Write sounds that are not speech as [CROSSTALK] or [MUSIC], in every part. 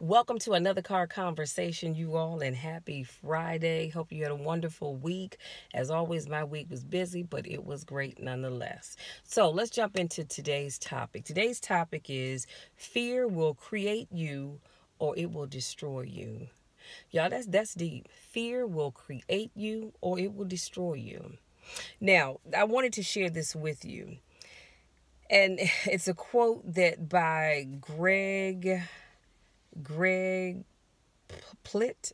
Welcome to another car conversation, you all, and happy Friday. Hope you had a wonderful week. As always, my week was busy, but it was great nonetheless. So let's jump into today's topic. Today's topic is fear will create you or it will destroy you. Y'all, that's that's deep. Fear will create you or it will destroy you. Now, I wanted to share this with you. And [LAUGHS] it's a quote that by Greg Greg Plitt.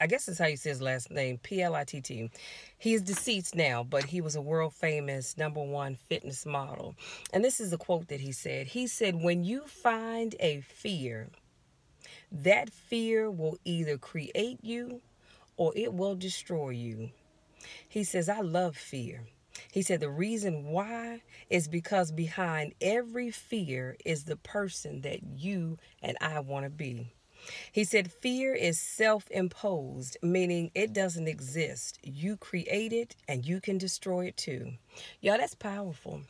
I guess that's how you say his last name, P L I T T. He is deceased now, but he was a world famous number one fitness model. And this is a quote that he said. He said, When you find a fear, that fear will either create you or it will destroy you. He says, I love fear. He said, The reason why is because behind every fear is the person that you and I want to be. He said, Fear is self imposed, meaning it doesn't exist. You create it and you can destroy it too. Y'all, that's powerful.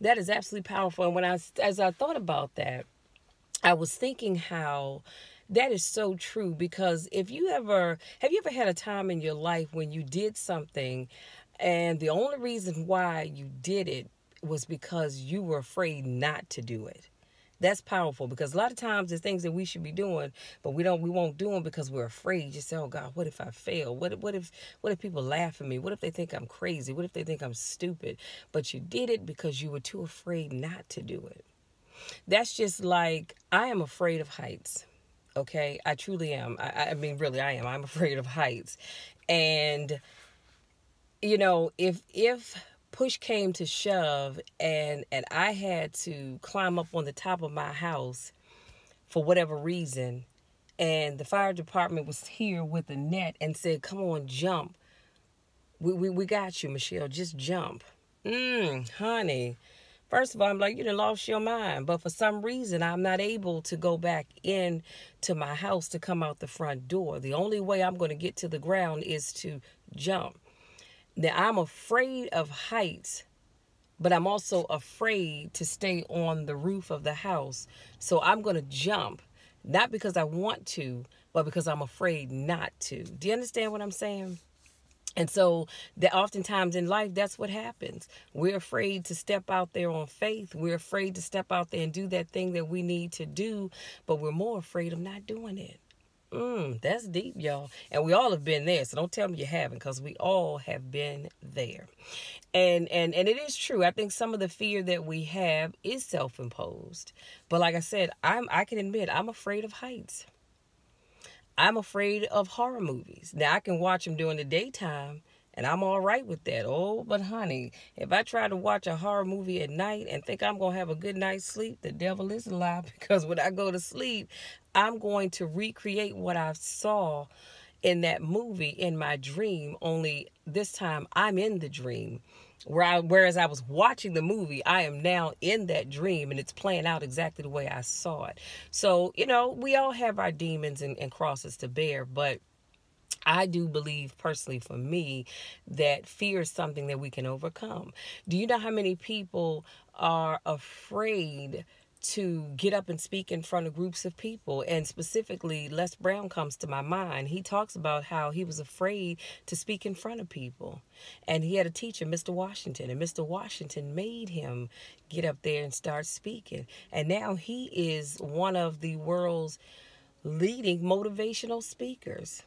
That is absolutely powerful. And when I, as I thought about that, I was thinking how that is so true because if you ever have you ever had a time in your life when you did something and the only reason why you did it was because you were afraid not to do it. That's powerful because a lot of times there's things that we should be doing, but we don't we won't do them because we're afraid. You say, "Oh God, what if I fail? What what if what if people laugh at me? What if they think I'm crazy? What if they think I'm stupid?" But you did it because you were too afraid not to do it. That's just like I am afraid of heights. Okay, I truly am. I, I mean, really, I am. I'm afraid of heights, and you know, if if push came to shove and and I had to climb up on the top of my house for whatever reason and the fire department was here with a net and said, "Come on, jump. We we we got you, Michelle. Just jump." Mm, honey. First of all, I'm like, you done lost your mind. But for some reason, I'm not able to go back in to my house to come out the front door. The only way I'm going to get to the ground is to jump. Now, I'm afraid of heights, but I'm also afraid to stay on the roof of the house. So I'm going to jump, not because I want to, but because I'm afraid not to. Do you understand what I'm saying? And so that oftentimes in life, that's what happens. We're afraid to step out there on faith. We're afraid to step out there and do that thing that we need to do, but we're more afraid of not doing it. Mm, that's deep, y'all. And we all have been there, so don't tell me you haven't, because we all have been there. And and and it is true. I think some of the fear that we have is self-imposed. But like I said, I'm I can admit I'm afraid of heights. I'm afraid of horror movies. Now I can watch them during the daytime and I'm all right with that. Oh, but honey, if I try to watch a horror movie at night and think I'm going to have a good night's sleep, the devil is alive [LAUGHS] because when I go to sleep, I'm going to recreate what I saw in that movie in my dream, only this time I'm in the dream. Where I, whereas I was watching the movie, I am now in that dream and it's playing out exactly the way I saw it. So, you know, we all have our demons and, and crosses to bear, but I do believe personally for me that fear is something that we can overcome. Do you know how many people are afraid to get up and speak in front of groups of people. And specifically, Les Brown comes to my mind. He talks about how he was afraid to speak in front of people. And he had a teacher, Mr. Washington, and Mr. Washington made him get up there and start speaking. And now he is one of the world's leading motivational speakers.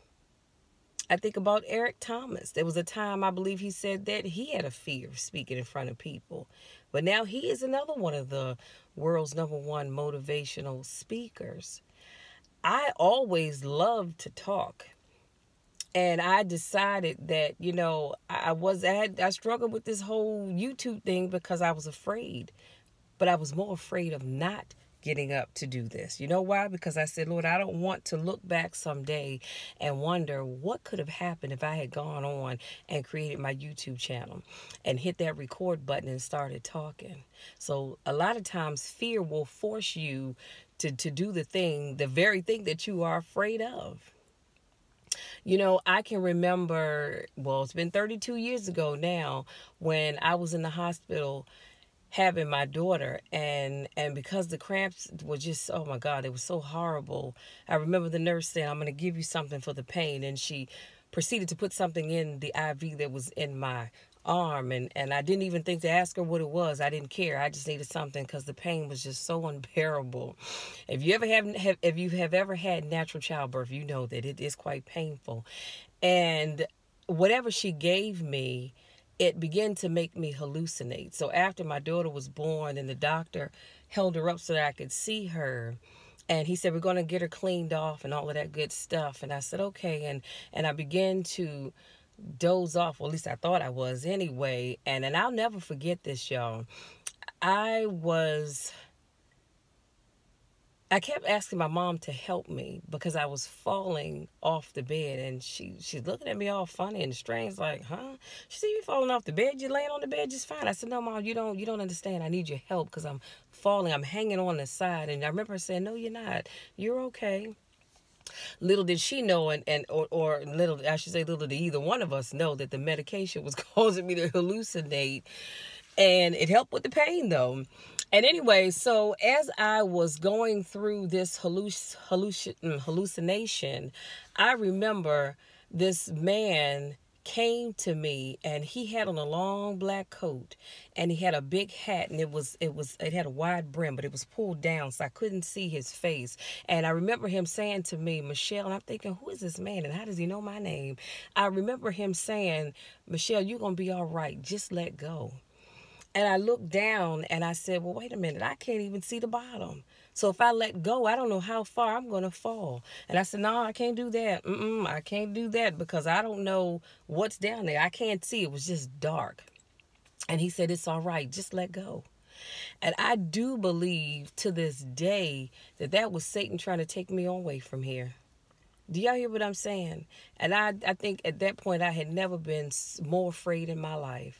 I think about Eric Thomas. There was a time I believe he said that he had a fear of speaking in front of people. But now he is another one of the world's number one motivational speakers. I always loved to talk. And I decided that, you know, I was I had I struggled with this whole YouTube thing because I was afraid. But I was more afraid of not getting up to do this. You know why? Because I said, Lord, I don't want to look back someday and wonder what could have happened if I had gone on and created my YouTube channel and hit that record button and started talking. So a lot of times fear will force you to, to do the thing, the very thing that you are afraid of. You know, I can remember, well, it's been 32 years ago now when I was in the hospital having my daughter and and because the cramps were just oh my god it was so horrible i remember the nurse saying i'm going to give you something for the pain and she proceeded to put something in the iv that was in my arm and and i didn't even think to ask her what it was i didn't care i just needed something because the pain was just so [LAUGHS] unbearable if you ever have, have if you have ever had natural childbirth you know that it is quite painful and whatever she gave me it began to make me hallucinate. So after my daughter was born and the doctor held her up so that I could see her, and he said we're going to get her cleaned off and all of that good stuff and i said okay and and i began to doze off well at least i thought i was anyway and and i'll never forget this y'all i was I kept asking my mom to help me because I was falling off the bed and she she's looking at me all funny and strange like, "Huh?" She said, "You falling off the bed? You laying on the bed just fine." I said, "No, mom, you don't you don't understand. I need your help cuz I'm falling. I'm hanging on the side." And I remember her saying, "No, you're not. You're okay." Little did she know, and, and or, or little I should say, little did either one of us know that the medication was [LAUGHS] causing me to hallucinate and it helped with the pain though. And anyway, so as I was going through this halluc- halluc- mm, hallucination, I remember this man came to me and he had on a long black coat and he had a big hat and it was it was it had a wide brim but it was pulled down so I couldn't see his face and I remember him saying to me Michelle and I'm thinking who is this man and how does he know my name I remember him saying Michelle you're going to be all right just let go and I looked down and I said, well, wait a minute, I can't even see the bottom. So if I let go, I don't know how far I'm going to fall. And I said, no, I can't do that. Mm -mm, I can't do that because I don't know what's down there. I can't see. It was just dark. And he said, it's all right. Just let go. And I do believe to this day that that was Satan trying to take me away from here. Do y'all hear what I'm saying? And I, I think at that point I had never been more afraid in my life.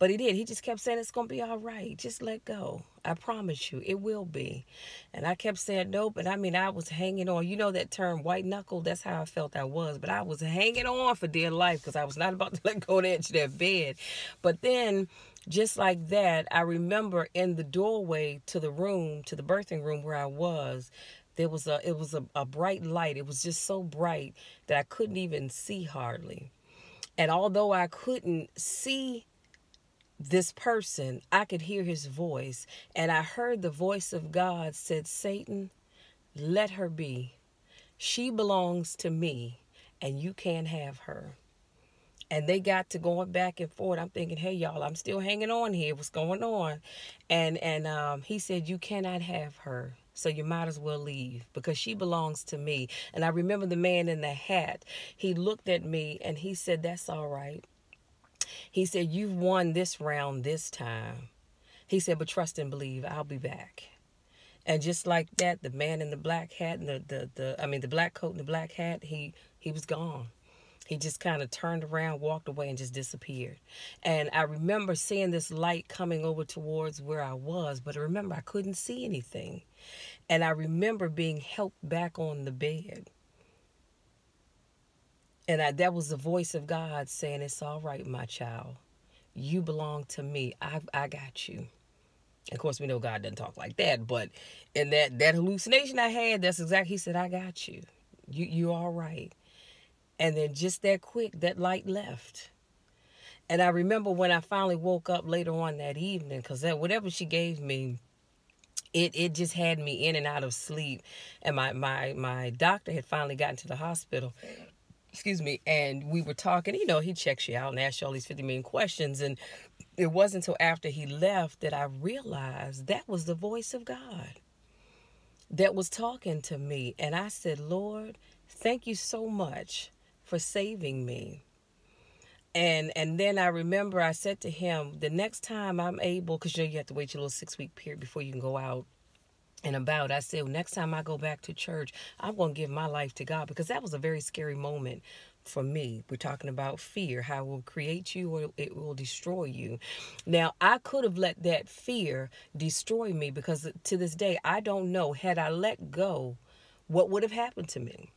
But he did. He just kept saying, it's going to be all right. Just let go. I promise you, it will be. And I kept saying, nope. And I mean, I was hanging on. You know that term, white knuckle? That's how I felt I was. But I was hanging on for dear life because I was not [LAUGHS] about to let go of the edge of that bed. But then, just like that, I remember in the doorway to the room, to the birthing room where I was, there was a it was a, a bright light. It was just so bright that I couldn't even see hardly. And although I couldn't see this person, I could hear his voice, and I heard the voice of God said, Satan, let her be. She belongs to me, and you can't have her. And they got to going back and forth. I'm thinking, hey y'all, I'm still hanging on here. What's going on? And and um, he said, you cannot have her. So you might as well leave because she belongs to me. And I remember the man in the hat. He looked at me and he said, that's all right. He said, You've won this round this time. He said, But trust and believe, I'll be back. And just like that, the man in the black hat and the, the, the I mean the black coat and the black hat, he he was gone. He just kind of turned around, walked away, and just disappeared. And I remember seeing this light coming over towards where I was, but I remember I couldn't see anything. And I remember being helped back on the bed and I, that was the voice of God saying, It's all right, my child. You belong to me. I, I got you. Of course, we know God doesn't talk like that, but in that, that hallucination I had, that's exactly, He said, I got you. You, you all right. And then just that quick, that light left. And I remember when I finally woke up later on that evening, because that whatever she gave me, it it just had me in and out of sleep. And my my my doctor had finally gotten to the hospital, excuse me, and we were talking. You know, he checks you out and asks you all these 50 million questions. And it wasn't until after he left that I realized that was the voice of God that was talking to me. And I said, Lord, thank you so much for saving me. And and then I remember I said to him, the next time I'm able, because you know you have to wait your little six week period before you can go out and about i said well, next time i go back to church i'm going to give my life to god because that was a very scary moment for me we're talking about fear how it will create you or it will destroy you now i could have let that fear destroy me because to this day i don't know had i let go what would have happened to me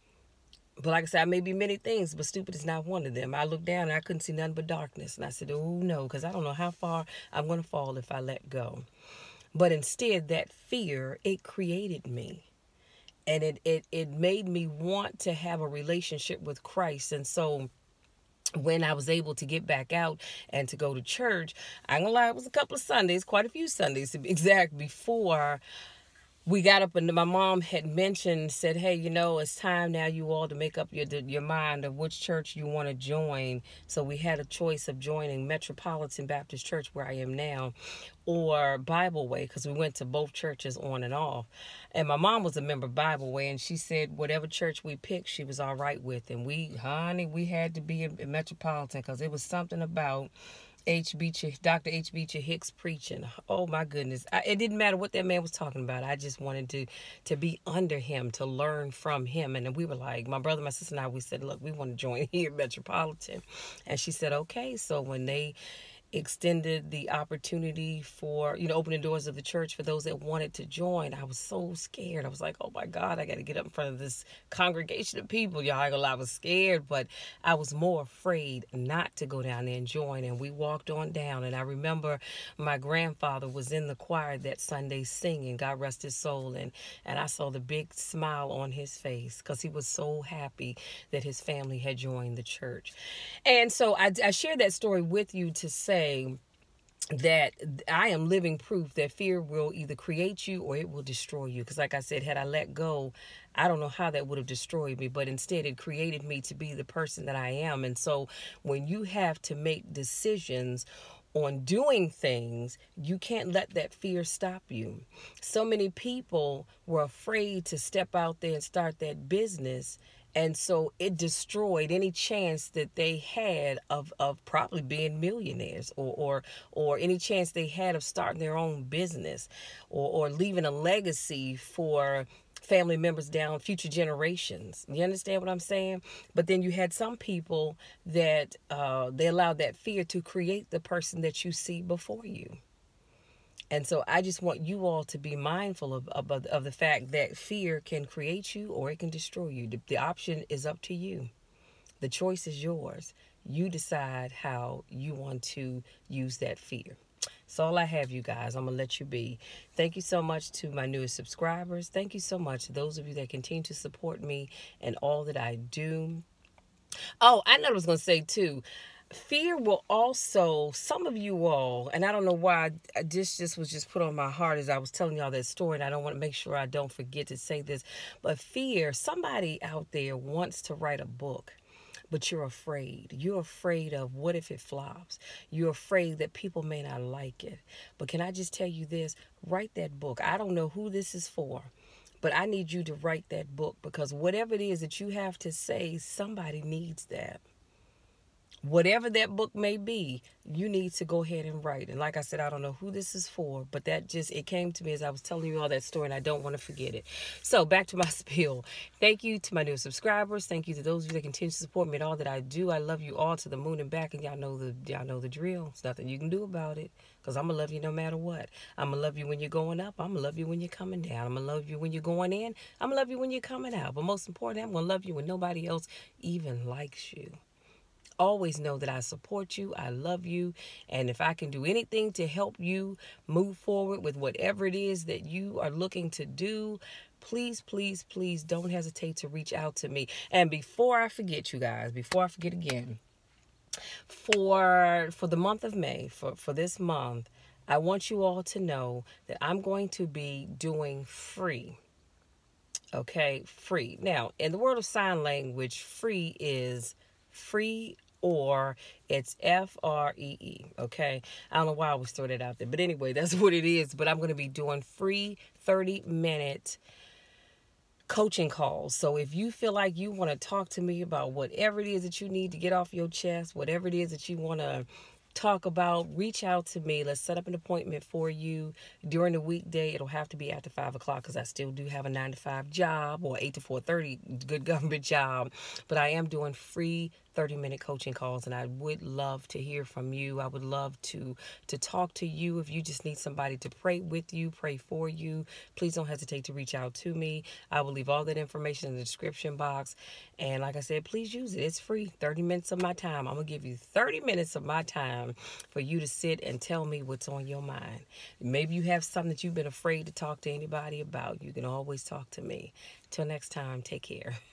but like I said, I may be many things, but stupid is not one of them. I looked down and I couldn't see nothing but darkness. And I said, oh no, because I don't know how far I'm going to fall if I let go. But instead, that fear, it created me. And it, it, it made me want to have a relationship with Christ. And so when I was able to get back out and to go to church, I'm gonna lie, it was a couple of Sundays, quite a few Sundays to be [LAUGHS] exact, before we got up and my mom had mentioned said hey you know it's time now you all to make up your your mind of which church you want to join so we had a choice of joining metropolitan baptist church where i am now or bible way because we went to both churches on and off and my mom was a member of bible way and she said whatever church we picked she was all right with and we honey we had to be in metropolitan because it was something about H. Beecher, Dr. H. Beecher Hicks preaching. Oh my goodness. I, it didn't matter what that man was talking about. I just wanted to to be under him, to learn from him. And we were like, my brother, my sister and I, we said, look, we want to join [LAUGHS] here Metropolitan. And she said, okay. So when they extended the opportunity for you know opening doors of the church for those that wanted to join i was so scared i was like oh my god i gotta get up in front of this congregation of people y'all i was scared but i was more afraid not to go down there and join and we walked on down and i remember my grandfather was in the choir that sunday singing god rest his soul and and i saw the big smile on his face because he was so happy that his family had joined the church and so I, I share that story with you to say that I am living proof that fear will either create you or it will destroy you. Because, like I said, had I let go, I don't know how that would have destroyed me, but instead it created me to be the person that I am. And so, when you have to make decisions on doing things, you can't let that fear stop you. So many people were afraid to step out there and start that business. And so it destroyed any chance that they had of, of probably being millionaires or, or or any chance they had of starting their own business or, or leaving a legacy for family members down, future generations. You understand what I'm saying? But then you had some people that uh, they allowed that fear to create the person that you see before you. And so I just want you all to be mindful of, of, of the fact that fear can create you or it can destroy you. The, the option is up to you. The choice is yours. You decide how you want to use that fear. That's all I have, you guys. I'm going to let you be. Thank you so much to my newest subscribers. Thank you so much to those of you that continue to support me and all that I do. Oh, I know I was going to say, too fear will also some of you all and i don't know why this just was just put on my heart as i was telling y'all that story and i don't want to make sure i don't forget to say this but fear somebody out there wants to write a book but you're afraid. You're afraid of what if it flops? You're afraid that people may not like it. But can I just tell you this? Write that book. I don't know who this is for, but I need you to write that book because whatever it is that you have to say, somebody needs that whatever that book may be, you need to go ahead and write. And like I said, I don't know who this is for, but that just it came to me as I was telling you all that story, and I don't want to forget it. So back to my [LAUGHS] spiel. Thank you to my new subscribers. Thank you to those of you that continue to support me and all that I do. I love you all to the moon and back, and y'all know the y'all know the drill. It's nothing you can do about it. Because I'm going to love you no matter what. I'm going to love you when you're going up. I'm going to love you when you're coming down. I'm going to love you when you're going in. I'm going to love you when you're coming out. But most importantly, I'm going to love you when nobody else even likes you always know that I support you, I love you, and if I can do anything to help you move forward with whatever it is that you are looking to do, please, please, please don't hesitate to reach out to me. And before I forget, you guys, before I forget again, for for the month of May, for for this month, I want you all to know that I'm going to be doing free. Okay, free. Now, in the world of sign language, free is free or it's F R E E. Okay. I don't know why I was throwing it out there, but anyway, [LAUGHS] that's what it is. But I'm going to be doing free 30 minute coaching calls. So if you feel like you want to talk to me about whatever it is that you need to get off your chest, whatever it is that you want to talk about reach out to me let's set up an appointment for you during the weekday it'll have to be after five o'clock because i still do have a nine to five job or eight to four thirty good [LAUGHS] government job but i am doing free 30 minute coaching calls and i would love to hear from you i would love to to talk to you if you just need somebody to pray with you pray for you please don't hesitate to reach out to me i will leave all that information in the description box and like i said please use it it's free 30 minutes of my time i'm gonna give you 30 minutes of my time time for you to sit and tell me what's on your mind. Maybe you have something that you've been afraid to talk to anybody about. You can always talk to me. Till next time, take care. [LAUGHS]